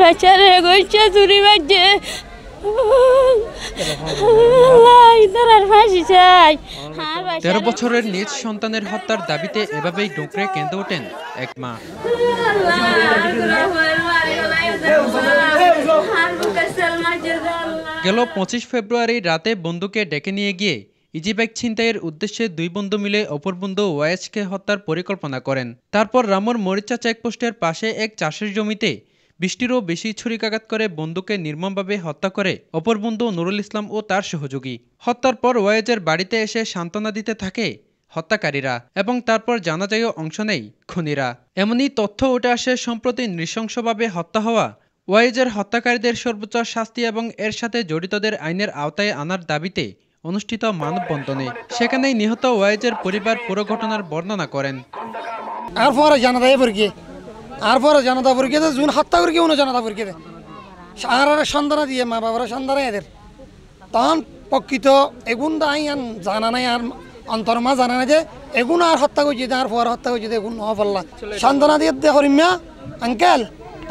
বেচারে গইছে চুরি বাজছে তেরো বছরের নিজ সন্তানের হত্যার দাবিতে এভাবেই ডোকরে কেঁদে ওঠেন এক মা গেল পঁচিশ ফেব্রুয়ারি রাতে বন্ধুকে ডেকে নিয়ে গিয়ে ইজিব্যাগ ছিনতাইয়ের উদ্দেশ্যে দুই বন্ধু মিলে অপর বন্ধু ওয়াইসকে হত্যার পরিকল্পনা করেন তারপর রামুর মরিচা চেকপোস্টের পাশে এক চাষের জমিতে বৃষ্টিরও বেশি ছুরিকাঘাত করে বন্ধুকে নির্মমভাবে হত্যা করে অপর বন্ধু নুরুল ইসলাম ও তার সহযোগী হত্যার পর ওয়েজের বাড়িতে এসে সান্ত্বনা দিতে থাকে হত্যাকারীরা এবং তারপর জানা যায়ও অংশ নেই খুনিরা এমনই তথ্য উঠে আসে সম্প্রতি নৃশংসভাবে হত্যা হওয়া ওয়াইজের হত্যাকারীদের সর্বোচ্চ শাস্তি এবং এর সাথে জড়িতদের আইনের আওতায় আনার দাবিতে অনুষ্ঠিত মানববন্ধনে সেখানেই নিহত ওয়াইজের পরিবার পুরো ঘটনার বর্ণনা করেন আর পরে জানা যায় আর পরে জনতা পরীক্ষা জুন হাত্তা করে উনি জানাতা পরীক্ষা আর আর দিয়ে মা বাবার সন্তানা এদের তখন প্রকৃত এগুন তো আই জানা নাই আর মা জানা নাই যে এগুন আর হত্যা করছি আর পর হত্যা করছি এগুন ন পড়লা সন্তানা দিয়ে দে করিম মা আঙ্কেল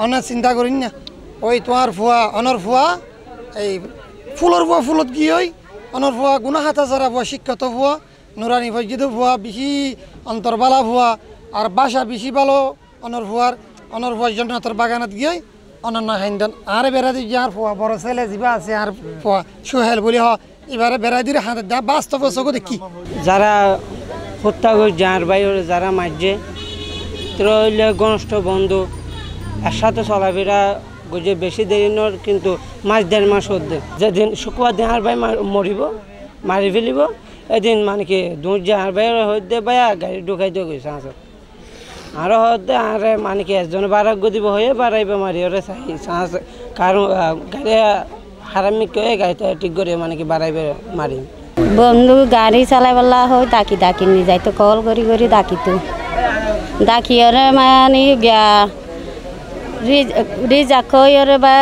অনেক চিন্তা করিন না ওই তোমার ফুয়া অনর ফুয়া এই ফুলর ফুয়া ফুলত কি ওই অনর ফুয়া গুণা হাতা যারা ফুয়া শিক্ষত ফুয়া নুরানি ফজিদ ফুয়া বেশি বালা ফুয়া আর বাসা বেশি ভালো অনর ফুয়ার অনর ফুয়ার জন্য তোর বাগানত গিয়ে অনন্য হাইন্দন আর বেড়া দিয়ে আর ফুয়া বড় ছেলে যা আছে আর ফুয়া সোহেল বলে হ এবারে বেড়া দিয়ে হাতে দা বাস্তব চকু দেখি যারা হত্যা করে যার বাইরে যারা মারছে তোর ঘনিষ্ঠ বন্ধু একসাথে চলাফেরা যে বেশি দেরি নর কিন্তু মাস দেড় মাস হতে যেদিন শুকুয়া দেহার বাই ভাই মরিব মারি ফেলিব এদিন মানে কি দূর যে ভাই হইতে ভাইয়া গাড়ি ঢুকাইতে গেছে গেছে আর হতে আর মানে কি একজন বারাগ্য গদিব হয়ে বাড়াইবে মারি ওরে চাই চান্স কারণ গাড়ি হারামি কে গাড়িতে ঠিক করে মানে কি বাড়াইবে মারি বন্ধু গাড়ি বলা হয় ডাকি ডাকি নিয়ে যাই তো কল করি করি ডাকিতো ডাকি ওরে মানে গিয়া রিজাকই ওরে বা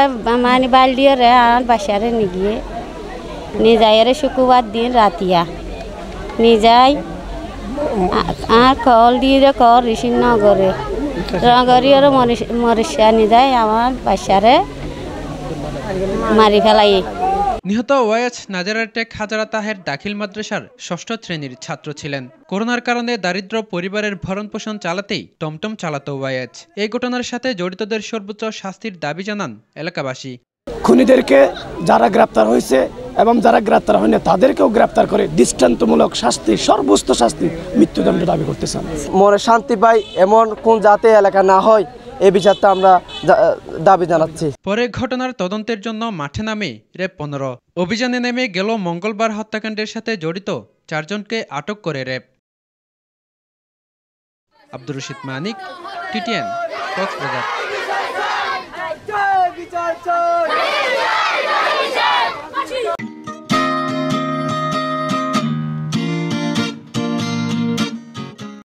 মানে বালদি ওরে আর বাসারে নিয়ে গিয়ে নিয়ে যাই ওরে শুক্রবার দিন রাতিয়া নিয়ে যাই কল দিয়ে কর রিসিন নগরে আর মরিষা যায় আমার বাসারে মারি ফেলাই নিহত নাজারা টেক হাজারা তাহের দাখিল মাদ্রাসার ষষ্ঠ শ্রেণীর ছাত্র ছিলেন করোনার কারণে দারিদ্র পরিবারের ভরণ পোষণ চালাতেই টমটম চালাতো ওয়াইয়াজ এই ঘটনার সাথে জড়িতদের সর্বোচ্চ শাস্তির দাবি জানান এলাকাবাসী খুনিদেরকে যারা গ্রেপ্তার হয়েছে এবং যারা গ্রেপ্তার হয় না তাদেরকেও গ্রেপ্তার করে দৃষ্টান্তমূলক শাস্তি সর্বোচ্চ শাস্তি মৃত্যুদণ্ড দাবি করতেছেন মনে শান্তি পাই এমন কোন জাতে এলাকা না হয় এ বিচারটা আমরা দাবি জানাচ্ছি পরে ঘটনার তদন্তের জন্য মাঠে নামে রেপ পনেরো অভিযানে নেমে গেল মঙ্গলবার হত্যাকাণ্ডের সাথে জড়িত চারজনকে আটক করে র‍্যাব আব্দুর রশিদ মানিক টিটিএন কক্সবাজার